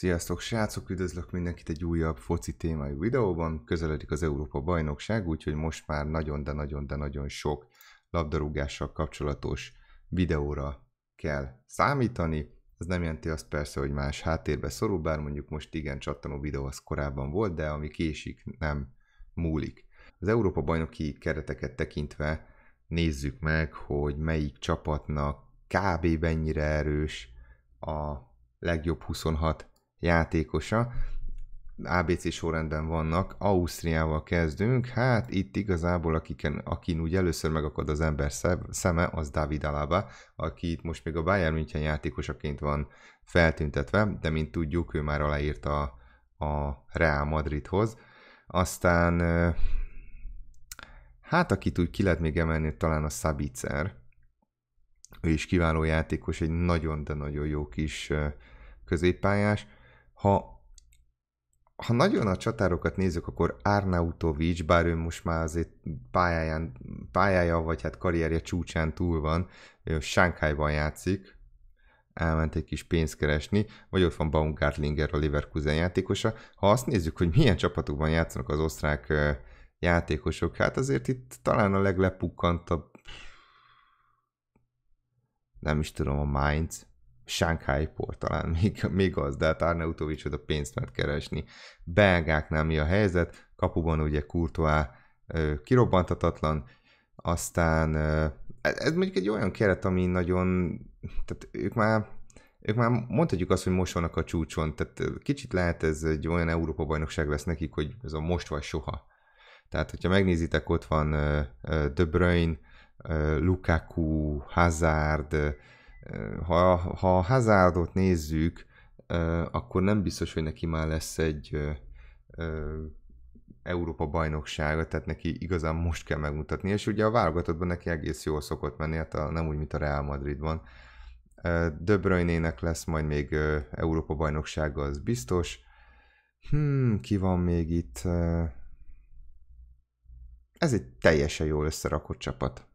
Sziasztok srácok, üdvözlök mindenkit egy újabb foci témai videóban. Közeledik az Európa bajnokság, úgyhogy most már nagyon, de nagyon, de nagyon sok labdarúgással kapcsolatos videóra kell számítani. Ez nem jelenti azt persze, hogy más háttérbe szorul, bár mondjuk most igen csattanó videó az korábban volt, de ami késik, nem múlik. Az Európa bajnoki kereteket tekintve nézzük meg, hogy melyik csapatnak kb. mennyire erős a legjobb 26 játékosa. ABC sorrendben vannak, Ausztriával kezdünk, hát itt igazából akiken, akin úgy először megakad az ember szeme, az David Alaba, aki itt most még a Bayern München játékosaként van feltüntetve, de mint tudjuk, ő már aláírta a, a Real Madridhoz. Aztán hát akit úgy ki lehet még emelni, talán a Szabicer. Ő is kiváló játékos, egy nagyon, de nagyon jó kis középpályás ha ha nagyon a csatárokat nézzük, akkor Arnautovic, bár ő most már azért pályáján, pályája, vagy hát karrierje csúcsán túl van, Sánkhájban játszik, elment egy kis pénzt keresni, vagy ott van Baumgartlinger, a Leverkusen játékosa. Ha azt nézzük, hogy milyen csapatokban játszanak az osztrák játékosok, hát azért itt talán a leglepukkantabb nem is tudom, a Mainz, Shanghai port talán még, még az, de hát Arnautovic oda pénzt ment keresni. Belgáknál mi a helyzet? Kapuban ugye Courtois kirobbantatatlan, aztán ez, ez mondjuk egy olyan keret, ami nagyon, tehát ők már ők már mondhatjuk azt, hogy most vannak a csúcson, tehát kicsit lehet ez egy olyan Európa-bajnokság lesz nekik, hogy ez a most vagy soha. Tehát, hogyha megnézitek, ott van De Bruyne, Lukaku, Hazard, ha, ha a Hazardot nézzük, akkor nem biztos, hogy neki már lesz egy Európa bajnoksága, tehát neki igazán most kell megmutatni, és ugye a válogatottban neki egész jól szokott menni, hát a, nem úgy, mint a Real Madridban. De Bruyne-nek lesz majd még Európa bajnoksága, az biztos. Hmm, ki van még itt? Ez egy teljesen jól összerakott csapat.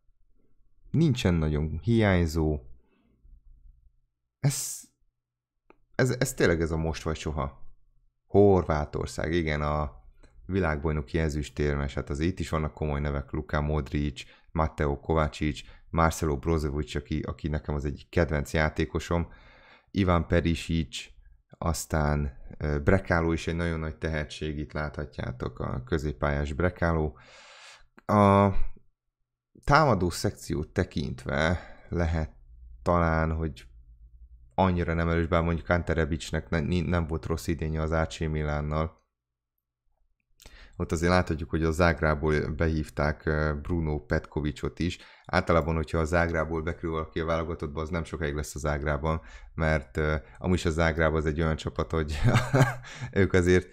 Nincsen nagyon hiányzó, ez, ez, ez tényleg ez a most vagy soha. Horvátország, igen, a világbajnoki ezüstérmes, hát az itt is vannak komoly nevek, Luka Modric, Matteo Kovácsics, Marcelo Brozovic, aki, aki nekem az egyik kedvenc játékosom, Ivan Perisic, aztán Brekáló is egy nagyon nagy tehetség, itt láthatjátok a középpályás Brekáló. A támadó szekciót tekintve lehet talán, hogy annyira nem erős, bár mondjuk Kanterevicsnek ne, nem volt rossz idénye az AC Milánnal. Ott azért láthatjuk, hogy a Zágrából behívták Bruno Petkovicsot is. Általában, hogyha a Zágrából bekerül valaki a válogatottba, az nem sokáig lesz a Zágrában, mert amúgy is a Zágráb az egy olyan csapat, hogy ők azért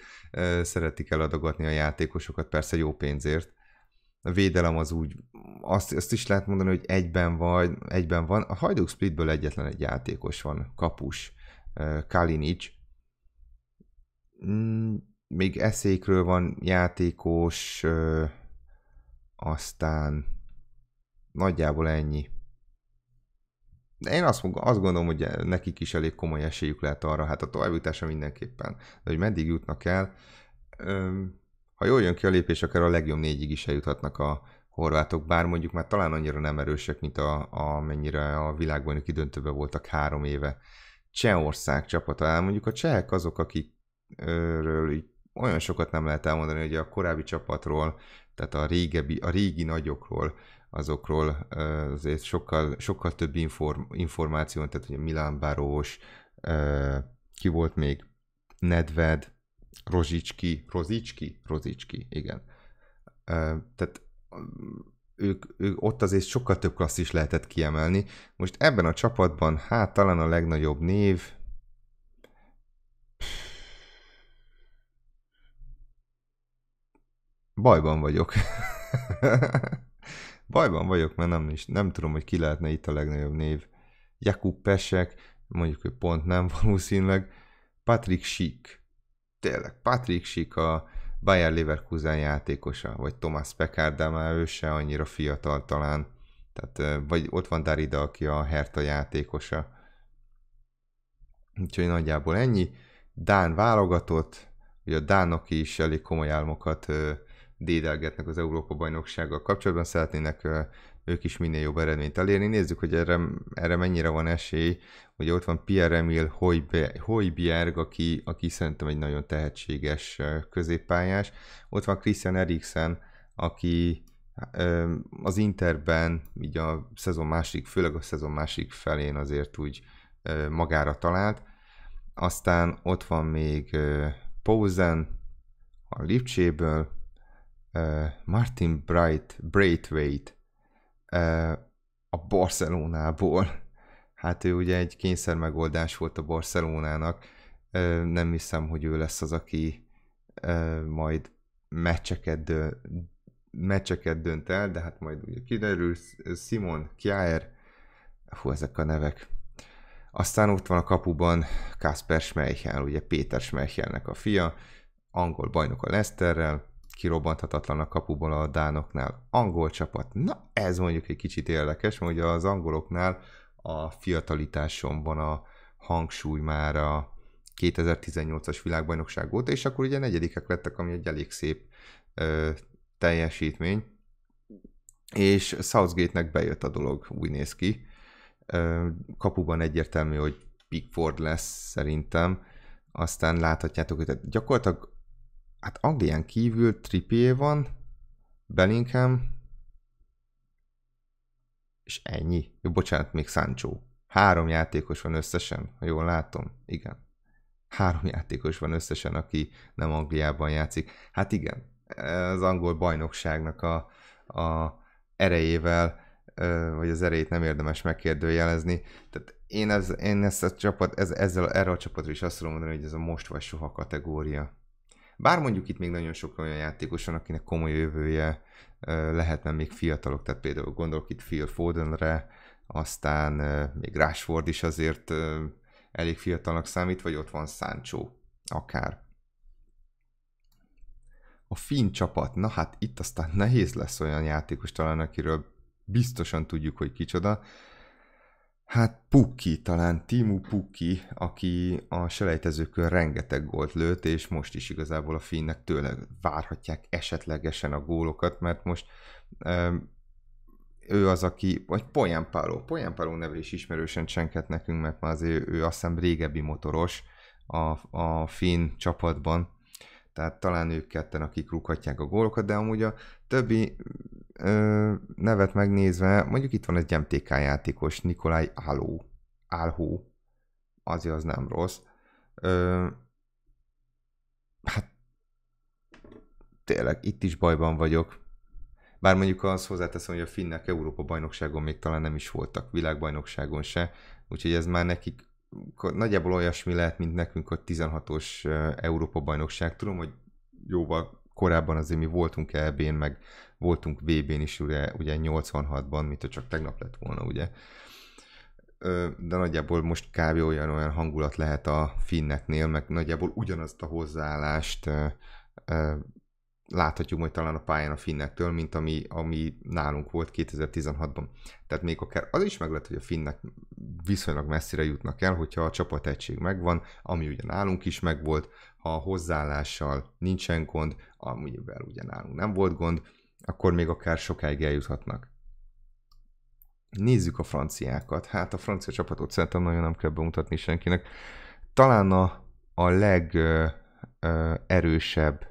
szeretik eladogatni a játékosokat, persze jó pénzért, a védelem az úgy, azt, azt is lehet mondani, hogy egyben vagy, egyben van. A Hajduk Splitből egyetlen egy játékos van, kapus, Kalinic. Mm, még eszékről van játékos, aztán nagyjából ennyi. De én azt, azt gondolom, hogy nekik is elég komoly esélyük lehet arra, hát a továbbjutása mindenképpen. De hogy meddig jutnak el, öm, ha jól jön ki a lépés, akár a legjobb négyig is eljuthatnak a horvátok, bár mondjuk már talán annyira nem erősek, mint a, a mennyire a világbajnoki kidöntőben voltak három éve. Csehország csapata, mondjuk a csehek azok, akikről olyan sokat nem lehet elmondani, hogy a korábbi csapatról, tehát a, régebbi, a régi nagyokról, azokról azért sokkal, sokkal több inform, információ, tehát hogy Milán Barós, ki volt még Nedved, Rozsicski, Rozicski, Rozicski, igen. Tehát mm, ők, ők ott azért sokkal több klasszis lehetett kiemelni. Most ebben a csapatban, hát talán a legnagyobb név, bajban vagyok. bajban vagyok, mert nem, is, nem tudom, hogy ki lehetne itt a legnagyobb név. Jakub Pesek, mondjuk, hogy pont nem valószínűleg. Patrick Schick, tényleg Patrick Sika, Bayer Leverkusen játékosa, vagy Thomas Pekár, de már ő se annyira fiatal talán. Tehát, vagy ott van Darida, aki a Herta játékosa. Úgyhogy nagyjából ennyi. Dán válogatott, ugye a Dánok is elég komoly álmokat dédelgetnek az Európa-bajnoksággal kapcsolatban, szeretnének ők is minél jobb eredményt elérni. Nézzük, hogy erre, erre mennyire van esély. Ugye ott van Pierre-Emil Hojbjerg, aki, aki szerintem egy nagyon tehetséges középpályás. Ott van Christian Eriksen, aki az Interben, így a szezon másik, főleg a szezon másik felén azért úgy magára talált. Aztán ott van még Posen a Lipcséből, Martin Bright, Braithwaite a Barcelonából. Hát ő ugye egy kényszer megoldás volt a Barcelonának. Nem hiszem, hogy ő lesz az, aki majd meccseket, meccseket dönt el, de hát majd ugye kiderül Simon, Kjaer, hú, ezek a nevek. Aztán ott van a kapuban Kasper Schmeichel, ugye Péter Schmeichelnek a fia, angol bajnok a Leicesterrel, kirobbanthatatlan a kapuból a dánoknál. Angol csapat. Na ez mondjuk egy kicsit érdekes, mert ugye az angoloknál a van a hangsúly már a 2018-as világbajnokság óta, és akkor ugye negyedikek lettek, ami egy elég szép ö, teljesítmény. És Southgate-nek bejött a dolog, úgy néz ki. Ö, kapuban egyértelmű, hogy Pickford lesz szerintem. Aztán láthatjátok, hogy gyakorlatilag hát Anglián kívül Trippé van, Bellingham, és ennyi. Jó, bocsánat, még Sancho. Három játékos van összesen, ha jól látom. Igen. Három játékos van összesen, aki nem Angliában játszik. Hát igen, az angol bajnokságnak a, a erejével, vagy az erejét nem érdemes megkérdőjelezni. Tehát én, ez, én ezt a csapat, ez, ezzel, erre a csapatra is azt tudom mondani, hogy ez a most vagy soha kategória. Bár mondjuk itt még nagyon sok olyan játékos van, akinek komoly jövője lehetne még fiatalok, tehát például gondolok itt Phil Fodenre, aztán még Rashford is azért elég fiatalnak számít, vagy ott van Sancho, akár. A finn csapat, na hát itt aztán nehéz lesz olyan játékos talán, akiről biztosan tudjuk, hogy kicsoda, Hát Pukki, talán Timu Pukki, aki a selejtezőkön rengeteg gólt lőtt, és most is igazából a finnek tőle várhatják esetlegesen a gólokat, mert most um, ő az, aki, vagy Poyan Paolo, Poyan Paolo neve is ismerősen csenket nekünk, mert már azért ő azt hiszem régebbi motoros a, a finn csapatban, tehát talán ők ketten, akik rúghatják a gólokat, de amúgy a többi ö, nevet megnézve, mondjuk itt van egy MTK játékos, Nikolaj Áló, Álhó, azért az nem rossz. Ö, hát tényleg itt is bajban vagyok. Bár mondjuk azt hozzáteszem, hogy a finnek Európa bajnokságon még talán nem is voltak, világbajnokságon se, úgyhogy ez már nekik nagyjából olyasmi lehet, mint nekünk a 16-os Európa bajnokság. Tudom, hogy jóval korábban azért mi voltunk EB-n, meg voltunk VB-n is ugye, ugye 86-ban, mint hogy csak tegnap lett volna, ugye. De nagyjából most kb. olyan, olyan hangulat lehet a finneknél, meg nagyjából ugyanazt a hozzáállást láthatjuk majd talán a pályán a finnektől, mint ami, ami nálunk volt 2016-ban. Tehát még akár az is meg lehet, hogy a finnek viszonylag messzire jutnak el, hogyha a egység megvan, ami ugye nálunk is megvolt, ha a hozzáállással nincsen gond, amivel ugye nálunk nem volt gond, akkor még akár sokáig eljuthatnak. Nézzük a franciákat. Hát a francia csapatot szerintem nagyon nem kell bemutatni senkinek. Talán a, a legerősebb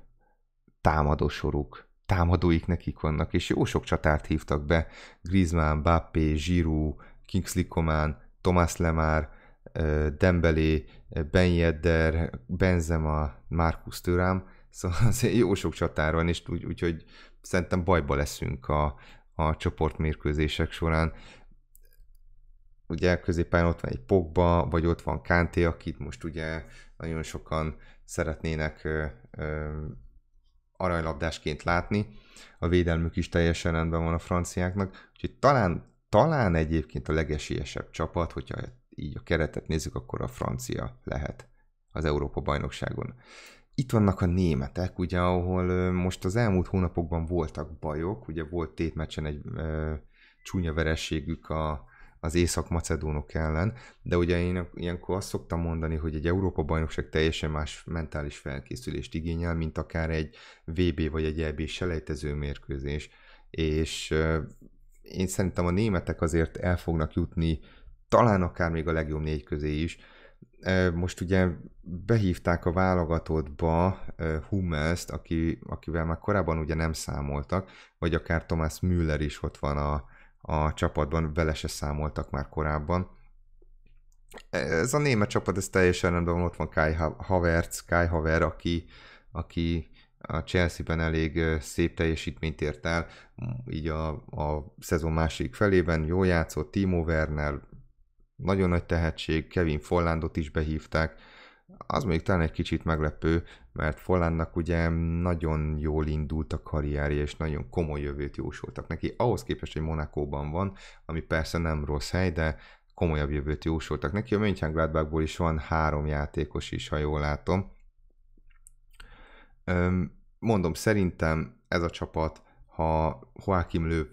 támadósoruk, támadóik nekik vannak, és jó sok csatárt hívtak be. Griezmann, Bappé, Giroud, Kingsley Coman, Thomas Lemar, Dembélé, Ben Yedder, Benzema, Marcus Thuram, szóval azért jó sok csatár van, és úgyhogy úgy, hogy szerintem bajba leszünk a, a csoportmérkőzések során. Ugye középpályán ott van egy Pogba, vagy ott van Kánté, akit most ugye nagyon sokan szeretnének ö, ö, aranylabdásként látni. A védelmük is teljesen rendben van a franciáknak, úgyhogy talán, talán egyébként a legesélyesebb csapat, hogyha így a keretet nézzük, akkor a francia lehet az Európa bajnokságon itt vannak a németek, ugye, ahol most az elmúlt hónapokban voltak bajok, ugye volt tétmeccsen egy ö, csúnya verességük a, az észak-macedónok ellen, de ugye én ilyenkor azt szoktam mondani, hogy egy Európa-bajnokság teljesen más mentális felkészülést igényel, mint akár egy VB vagy egy EB selejtező mérkőzés, és ö, én szerintem a németek azért el fognak jutni talán akár még a legjobb négy közé is, most ugye behívták a válogatottba Hummelst, aki, akivel már korábban ugye nem számoltak, vagy akár Thomas Müller is ott van a, a csapatban, vele se számoltak már korábban. Ez a német csapat, ez teljesen rendben ott van Kai Havertz, Kai Haver, aki, aki a Chelsea-ben elég szép teljesítményt ért el, így a, a szezon másik felében, jó játszott Timo Werner, nagyon nagy tehetség, Kevin Follandot is behívták, az még talán egy kicsit meglepő, mert Follandnak ugye nagyon jól indult a karrierje, és nagyon komoly jövőt jósoltak neki. Ahhoz képest, hogy Monakóban van, ami persze nem rossz hely, de komolyabb jövőt jósoltak neki. A Mönchengladbachból is van három játékos is, ha jól látom. Mondom, szerintem ez a csapat, ha Joachim Löw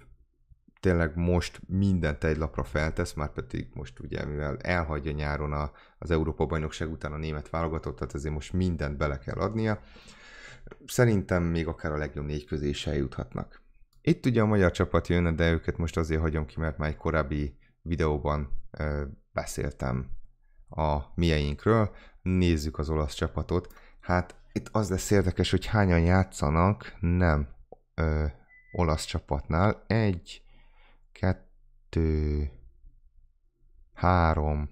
tényleg most mindent egy lapra feltesz, már pedig most ugye, mivel elhagyja nyáron a, az Európa-bajnokság után a német válogatott, tehát ezért most mindent bele kell adnia. Szerintem még akár a legjobb négy közé is eljuthatnak. Itt ugye a magyar csapat jön de őket most azért hagyom ki, mert már egy korábbi videóban ö, beszéltem a mieinkről. Nézzük az olasz csapatot. Hát itt az lesz érdekes, hogy hányan játszanak, nem ö, olasz csapatnál. Egy, kettő, három,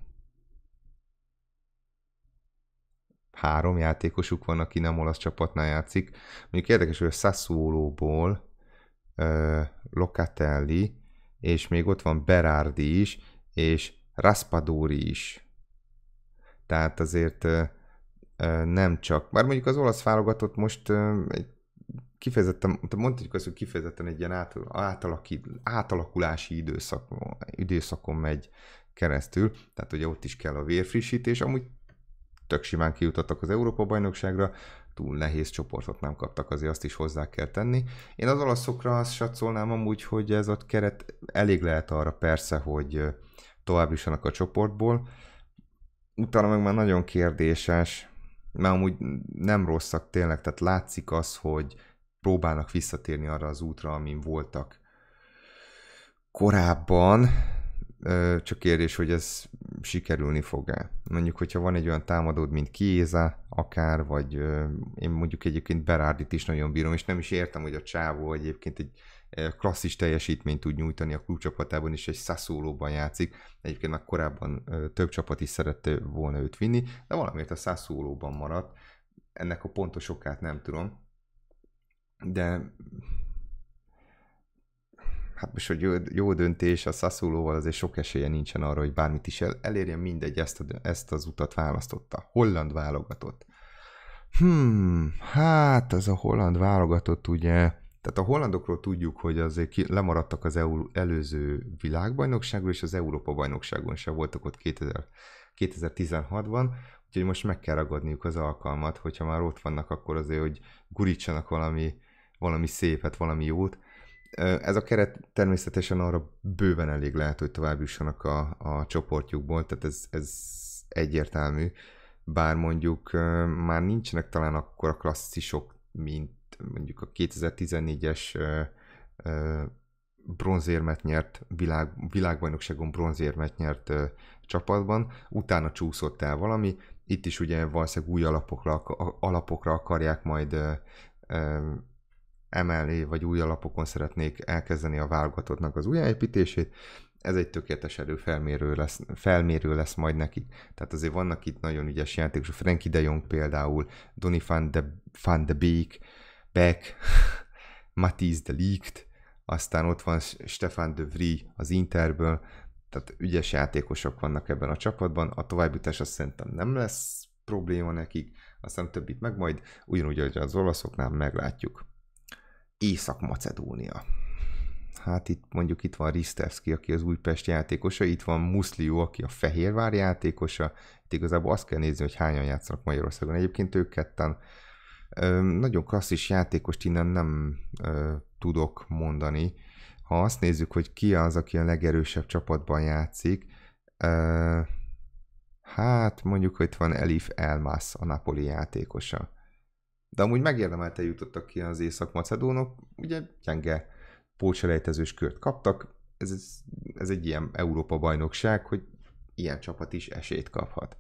három játékosuk van, aki nem olasz csapatnál játszik. Mondjuk érdekes, hogy a Sassuolo-ból euh, Locatelli, és még ott van Berardi is, és Raspadori is. Tehát azért euh, nem csak. már mondjuk az olasz válogatott most egy kifejezetten, mondhatjuk azt, hogy kifejezetten egy ilyen átal, átalaki, átalakulási időszakon, időszakon megy keresztül, tehát ugye ott is kell a vérfrissítés, amúgy tök simán kijutottak az Európa-bajnokságra, túl nehéz csoportot nem kaptak, azért azt is hozzá kell tenni. Én az olaszokra azt satszolnám amúgy, hogy ez a keret elég lehet arra persze, hogy tovább jussanak a csoportból. Utána meg már nagyon kérdéses, mert amúgy nem rosszak tényleg, tehát látszik az, hogy próbálnak visszatérni arra az útra, amin voltak korábban, csak kérdés, hogy ez sikerülni fog-e. Mondjuk, hogyha van egy olyan támadód, mint Kiéza, akár, vagy én mondjuk egyébként Berárdit is nagyon bírom, és nem is értem, hogy a csávó egyébként egy klasszis teljesítményt tud nyújtani a klubcsapatában, és egy szaszólóban játszik. Egyébként már korábban több csapat is szerette volna őt vinni, de valamiért a szaszólóban maradt. Ennek a pontos okát nem tudom. De hát most, hogy jó, jó döntés, a szaszólóval azért sok esélye nincsen arra, hogy bármit is el, elérjen, mindegy, ezt, a, ezt az utat választotta. Holland válogatott. Hmm, hát az a holland válogatott ugye tehát a hollandokról tudjuk, hogy azért ki, lemaradtak az EU, előző világbajnokságról, és az Európa-bajnokságon sem voltak ott 2016-ban, úgyhogy most meg kell ragadniuk az alkalmat, hogyha már ott vannak, akkor azért, hogy gurítsanak valami, valami szépet, valami jót. Ez a keret természetesen arra bőven elég lehet, hogy tovább jussanak a, a csoportjukból, tehát ez, ez egyértelmű. Bár mondjuk már nincsenek talán akkor a klasszisok, mint mondjuk a 2014-es bronzérmet nyert, világ, világbajnokságon bronzérmet nyert ö, csapatban, utána csúszott el valami, itt is ugye valószínűleg új alapokra, alapokra akarják majd ö, ö, emelni, vagy új alapokon szeretnék elkezdeni a válogatottnak az újjáépítését, ez egy tökéletes felmérő lesz, felmérő lesz majd nekik. Tehát azért vannak itt nagyon ügyes játékosok, Frankie de Jong például, Donny van de, van de Beek, Peck, Matisse de Ligt, aztán ott van Stefan de Vries az Interből, tehát ügyes játékosok vannak ebben a csapatban, a továbbjutás azt szerintem nem lesz probléma nekik, aztán többit meg majd, ugyanúgy, ahogy az olaszoknál meglátjuk. Észak-Macedónia. Hát itt mondjuk itt van Risterski, aki az Újpest játékosa, itt van Muszlió, aki a Fehérvár játékosa, itt igazából azt kell nézni, hogy hányan játszanak Magyarországon. Egyébként ők ketten nagyon klasszis játékost innen nem tudok mondani. Ha azt nézzük, hogy ki az, aki a legerősebb csapatban játszik, hát mondjuk, hogy itt van Elif Elmas, a Napoli játékosa. De amúgy megérdemelte jutottak ki az észak-macedónok, ugye gyenge pócselejtezős kört kaptak, ez, ez egy ilyen Európa bajnokság, hogy ilyen csapat is esélyt kaphat.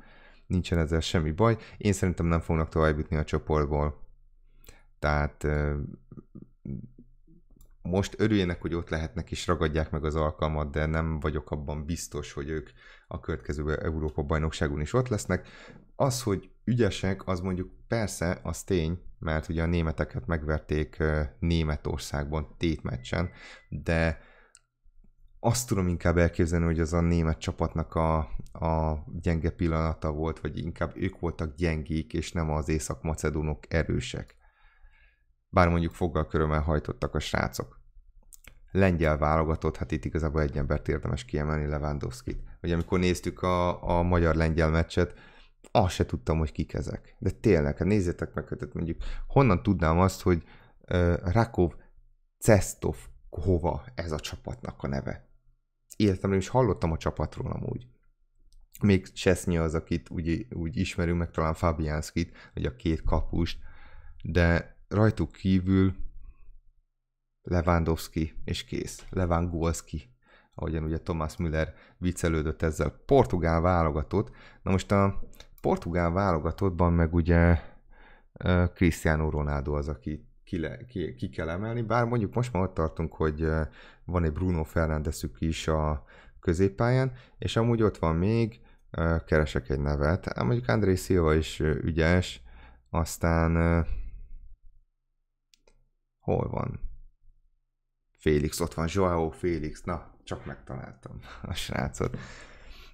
Nincsen ezzel semmi baj. Én szerintem nem fognak tovább jutni a csoportból. Tehát most örüljenek, hogy ott lehetnek és ragadják meg az alkalmat, de nem vagyok abban biztos, hogy ők a következő Európa bajnokságon is ott lesznek. Az, hogy ügyesek, az mondjuk persze, az tény, mert ugye a németeket megverték Németországban tétmeccsen, de azt tudom inkább elképzelni, hogy az a német csapatnak a, a gyenge pillanata volt, vagy inkább ők voltak gyengék, és nem az észak-macedónok erősek bár mondjuk foggal körömmel hajtottak a srácok. Lengyel válogatott, hát itt igazából egy embert érdemes kiemelni, Lewandowski-t. Hogy amikor néztük a, a magyar-lengyel meccset, azt se tudtam, hogy kik ezek. De tényleg, hát nézzétek meg, hogy hát mondjuk honnan tudnám azt, hogy uh, Rakov Cestov hova ez a csapatnak a neve. nem is hallottam a csapatról amúgy. Még Csesznyi az, akit úgy, úgy ismerünk, meg talán Fabiánszkit, vagy a két kapust, de rajtuk kívül Lewandowski és kész. Lewandowski, ahogyan ugye Thomas Müller viccelődött ezzel. Portugál válogatott. Na most a portugál válogatottban meg ugye Cristiano Ronaldo az, aki ki, le, ki, ki kell emelni, bár mondjuk most már ott tartunk, hogy van egy Bruno Fernandesük is a középpályán, és amúgy ott van még, keresek egy nevet, mondjuk André Silva is ügyes, aztán Hol van? Félix, ott van Joao Félix, na, csak megtaláltam a srácot.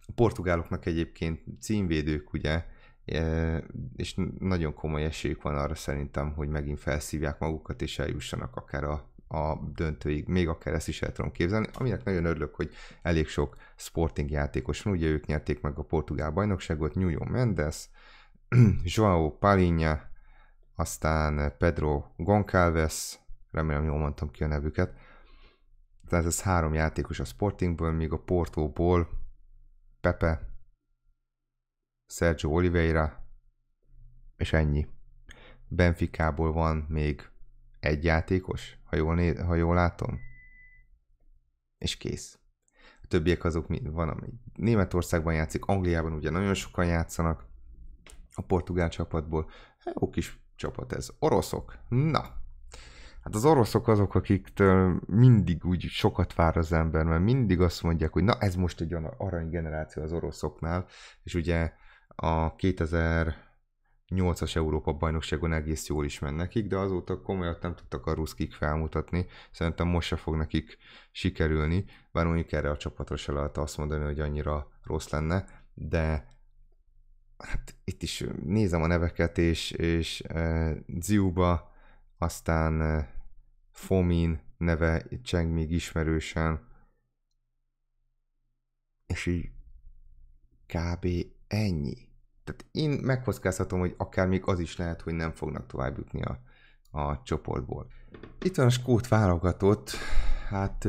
A portugáloknak egyébként címvédők, ugye, e, és nagyon komoly esélyük van arra szerintem, hogy megint felszívják magukat, és eljussanak akár a, a döntőig, még akár ezt is el tudom képzelni, aminek nagyon örülök, hogy elég sok sporting játékos van, ugye ők nyerték meg a portugál bajnokságot, Nuno Mendes, João Palinha, aztán eh, Pedro Goncalves, remélem jól mondtam ki a nevüket. Tehát ez három játékos a Sportingből, míg a Portóból Pepe, Sergio Oliveira, és ennyi. Benficából van még egy játékos, ha jól, néz, ha jól látom. És kész. A többiek azok mi, van, ami Németországban játszik, Angliában ugye nagyon sokan játszanak a portugál csapatból. Hát jó kis csapat ez. Oroszok. Na. Hát az oroszok azok, akiktől mindig úgy sokat vár az ember, mert mindig azt mondják, hogy na ez most egy olyan arany generáció az oroszoknál, és ugye a 2008-as Európa bajnokságon egész jól is ment nekik, de azóta komolyan nem tudtak a ruszkik felmutatni, szerintem most se fog nekik sikerülni, bár mondjuk erre a csapatra se lehet azt mondani, hogy annyira rossz lenne, de hát itt is nézem a neveket, és, és uh, Ziuba, aztán uh, Fomin neve cseng még ismerősen, és így kb. ennyi. Tehát én megkockázhatom, hogy akár még az is lehet, hogy nem fognak tovább jutni a, a csoportból. Itt van a skót válogatott, hát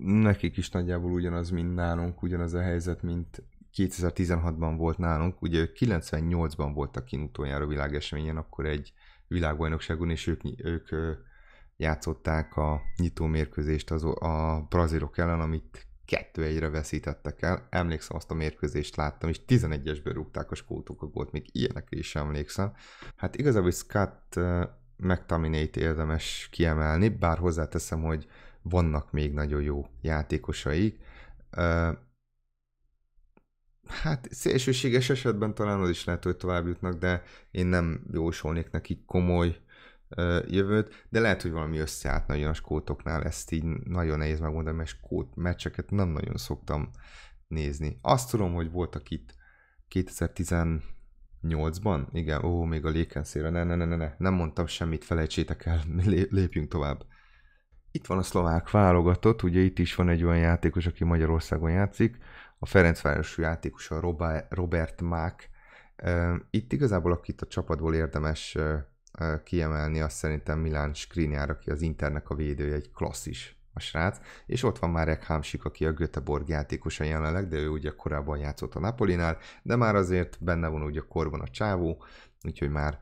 nekik is nagyjából ugyanaz, mint nálunk, ugyanaz a helyzet, mint 2016-ban volt nálunk, ugye ők 98-ban voltak kint utoljára világeseményen, akkor egy világbajnokságon, és ők, ők játszották a nyitó mérkőzést az, a brazilok ellen, amit kettő egyre veszítettek el. Emlékszem, azt a mérkőzést láttam, és 11-esből rúgták a skótok a gólt, még ilyenekre is emlékszem. Hát igazából Scott McTominay-t érdemes kiemelni, bár hozzáteszem, hogy vannak még nagyon jó játékosaik hát szélsőséges esetben talán az is lehet, hogy tovább jutnak, de én nem jósolnék neki komoly ö, jövőt, de lehet, hogy valami összeállt nagyon a skótoknál, ezt így nagyon nehéz megmondani, mert skót meccseket nem nagyon szoktam nézni. Azt tudom, hogy voltak itt 2018-ban, igen, ó, még a lékenszére, ne, ne, ne, ne, ne, nem mondtam semmit, felejtsétek el, lépjünk tovább. Itt van a szlovák válogatott, ugye itt is van egy olyan játékos, aki Magyarországon játszik, a Ferencvárosi játékos, a Robert Mák. Itt igazából, akit a csapatból érdemes kiemelni, azt szerintem Milán Skriniár, aki az Internek a védője, egy klasszis a srác, és ott van Marek Hámsik, aki a Göteborg játékosa jelenleg, de ő ugye korábban játszott a Napolinál, de már azért benne van ugye a korban a csávó, úgyhogy már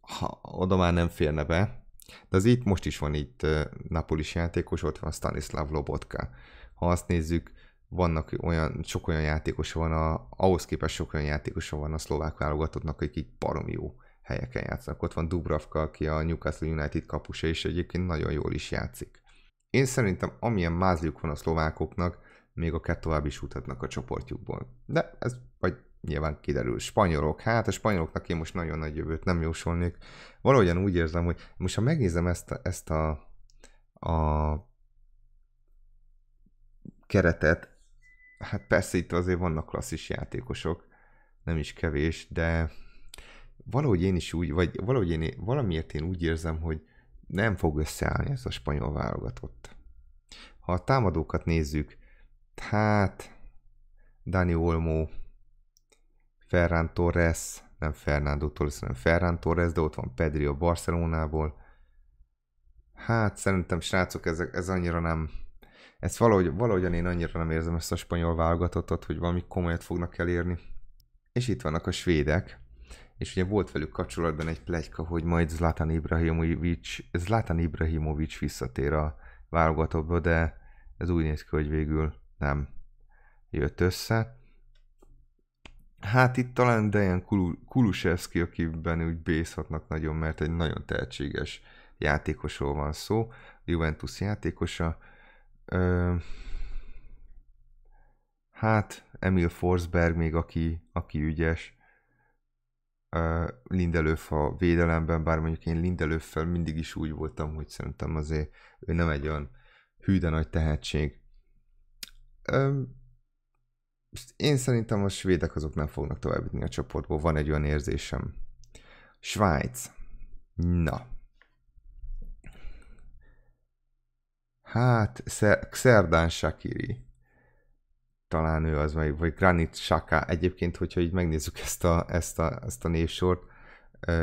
ha, oda már nem férne be, de az itt most is van itt Napolis játékos, ott van Stanislav Lobotka. Ha azt nézzük, vannak olyan, sok olyan játékos van, a, ahhoz képest sok olyan játékos van a szlovák válogatottnak, akik így barom jó helyeken játszanak. Ott van Dubravka, aki a Newcastle United kapusa, és egyébként nagyon jól is játszik. Én szerintem amilyen mázliuk van a szlovákoknak, még akár tovább is juthatnak a csoportjukból. De ez vagy nyilván kiderül. Spanyolok, hát a spanyoloknak én most nagyon nagy jövőt nem jósolnék. Valahogyan úgy érzem, hogy most ha megnézem ezt a, ezt a, a keretet, hát persze itt azért vannak klasszis játékosok, nem is kevés, de valahogy én is úgy, vagy valahogy én, valamiért én úgy érzem, hogy nem fog összeállni ez a spanyol válogatott. Ha a támadókat nézzük, hát Dani Olmo, Ferran Torres, nem Fernando Torres, hanem Ferran Torres, de ott van Pedri a Barcelonából. Hát szerintem, srácok, ez, ez annyira nem, ezt valahogy, valahogyan én annyira nem érzem ezt a spanyol válogatottat, hogy valami komolyat fognak elérni. És itt vannak a svédek, és ugye volt velük kapcsolatban egy plegyka, hogy majd Zlatan Ibrahimovic, Zlatan Ibrahimovic visszatér a válogatottba, de ez úgy néz ki, hogy végül nem jött össze. Hát itt talán Dejan Kulusevski, akiben úgy bészhatnak nagyon, mert egy nagyon tehetséges játékosról van szó, Juventus játékosa, Ö, hát Emil Forsberg még, aki, aki ügyes. Ö, Lindelöf a védelemben, bár mondjuk én Lindelöffel mindig is úgy voltam, hogy szerintem azért ő nem egy olyan hű, de nagy tehetség. Ö, én szerintem a svédek azok nem fognak tovább jutni a csoportból, van egy olyan érzésem. Svájc. Na, Hát, Xerdán Shakiri. Talán ő az, vagy Granit Saka. Egyébként, hogyha így megnézzük ezt a, ezt a, ezt a névsort,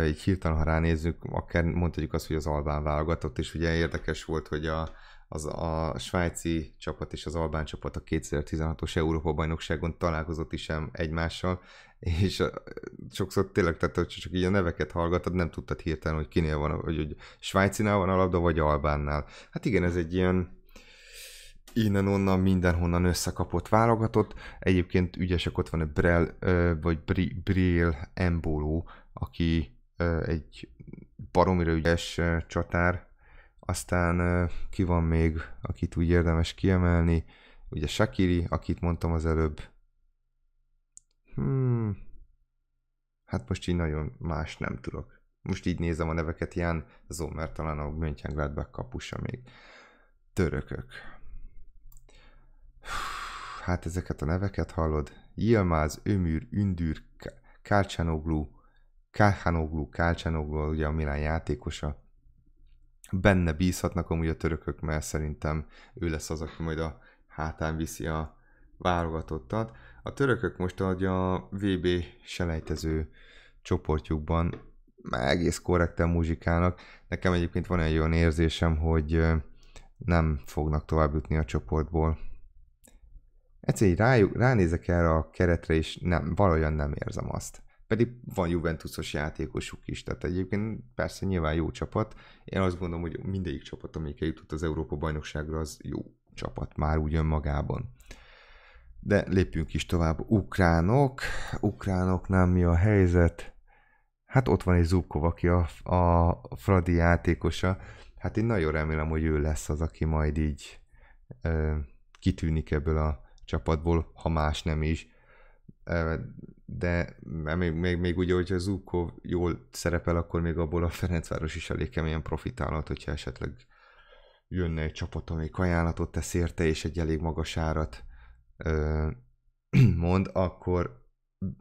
így hirtelen, ha ránézzük, akár mondhatjuk azt, hogy az Albán válogatott, és ugye érdekes volt, hogy a, az a svájci csapat és az albán csapat a 2016-os Európa-bajnokságon találkozott is egymással, és sokszor tényleg, tehát hogy csak így a neveket hallgatod, nem tudtad hirtelen, hogy kinél van, hogy, hogy svájcinál van a labda, vagy albánnál. Hát igen, ez egy ilyen innen-onnan, mindenhonnan összekapott válogatott. Egyébként ügyesek ott van a Brel, vagy Briel Embolo, aki egy baromira ügyes csatár, aztán ki van még, akit úgy érdemes kiemelni, ugye Shakiri, akit mondtam az előbb. Hmm. Hát most így nagyon más nem tudok. Most így nézem a neveket, Ján Zomer talán a Mönchengladbach kapusa még. Törökök. Hát ezeket a neveket hallod? Yilmaz, Ömür, Ündür, Kárcsánoglu, Kálhánoglu, Kálcsánoglu, ugye a Milán játékosa, benne bízhatnak amúgy a törökök, mert szerintem ő lesz az, aki majd a hátán viszi a válogatottat. A törökök most a VB selejtező csoportjukban egész korrektan muzsikálnak. Nekem egyébként van egy olyan érzésem, hogy nem fognak tovább jutni a csoportból. Egyszerűen rájuk, ránézek erre a keretre, és nem, valójában nem érzem azt pedig van Juventusos játékosuk is, tehát egyébként persze nyilván jó csapat. Én azt gondolom, hogy mindegyik csapat, amelyik eljutott az Európa-bajnokságra, az jó csapat már úgy önmagában. De lépjünk is tovább. Ukránok. Ukránoknál mi a helyzet? Hát ott van egy Zubkov, aki a, a Fradi játékosa. Hát én nagyon remélem, hogy ő lesz az, aki majd így ö, kitűnik ebből a csapatból, ha más nem is de még, még, még ugye, hogyha Zubkov jól szerepel, akkor még abból a Ferencváros is elég keményen profitálhat, hogyha esetleg jönne egy csapat, amelyik ajánlatot tesz érte, és egy elég magas árat mond, akkor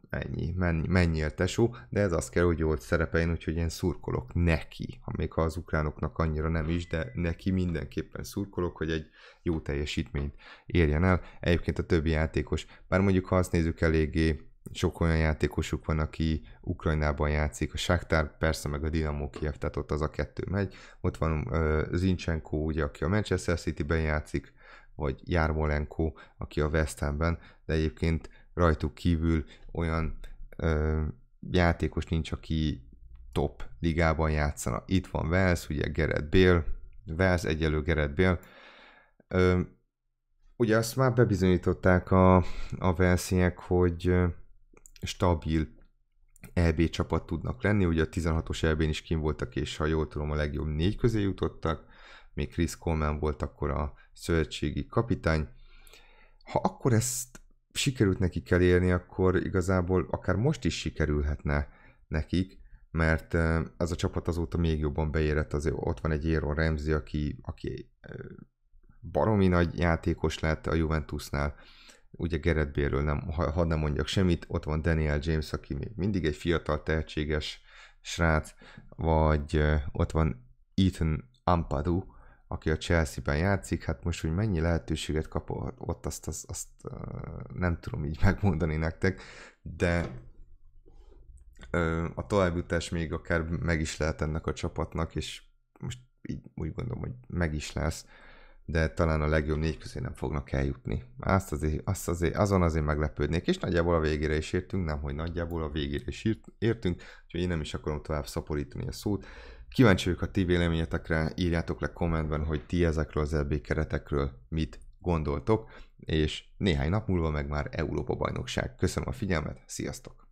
ennyi, mennyi, mennyi a tesó, de ez az kell, hogy jól szerepeljen, úgyhogy én szurkolok neki, még ha az ukránoknak annyira nem is, de neki mindenképpen szurkolok, hogy egy jó teljesítményt érjen el. Egyébként a többi játékos, bár mondjuk ha azt nézzük eléggé, sok olyan játékosuk van, aki Ukrajnában játszik, a Shakhtar persze, meg a Dinamo Kiev, tehát ott az a kettő megy. Ott van uh, Zinchenko, ugye, aki a Manchester City-ben játszik, vagy Jármolenko, aki a West Ham-ben, de egyébként rajtuk kívül olyan ö, játékos nincs, aki top ligában játszana. Itt van Wells, ugye Gerett Bél, Wells egyelő Gerett Bél. Ö, ugye azt már bebizonyították a, a Walesiek, hogy stabil EB csapat tudnak lenni, ugye a 16-os EB-n is kim voltak, és ha jól tudom, a legjobb négy közé jutottak, még Chris Coleman volt akkor a szövetségi kapitány. Ha akkor ezt sikerült nekik elérni, akkor igazából akár most is sikerülhetne nekik, mert ez a csapat azóta még jobban beérett, azért ott van egy Aaron Ramsey, aki, aki baromi nagy játékos lett a Juventusnál, ugye Gerett Bérről nem, ha, ha nem mondjak semmit, ott van Daniel James, aki még mindig egy fiatal, tehetséges srác, vagy ott van Ethan Ampadu, aki a Chelsea-ben játszik, hát most, hogy mennyi lehetőséget kap ott, azt, azt, azt nem tudom így megmondani nektek, de a továbbjutás még akár meg is lehet ennek a csapatnak, és most így úgy gondolom, hogy meg is lesz, de talán a legjobb négy közé nem fognak eljutni. Azt azért, azt azért, azon azért meglepődnék, és nagyjából a végére is értünk, nem, hogy nagyjából a végére is értünk, úgyhogy én nem is akarom tovább szaporítani a szót. Kíváncsi vagyok a ti véleményetekre, írjátok le kommentben, hogy ti ezekről az EB keretekről mit gondoltok, és néhány nap múlva meg már Európa bajnokság. Köszönöm a figyelmet, sziasztok!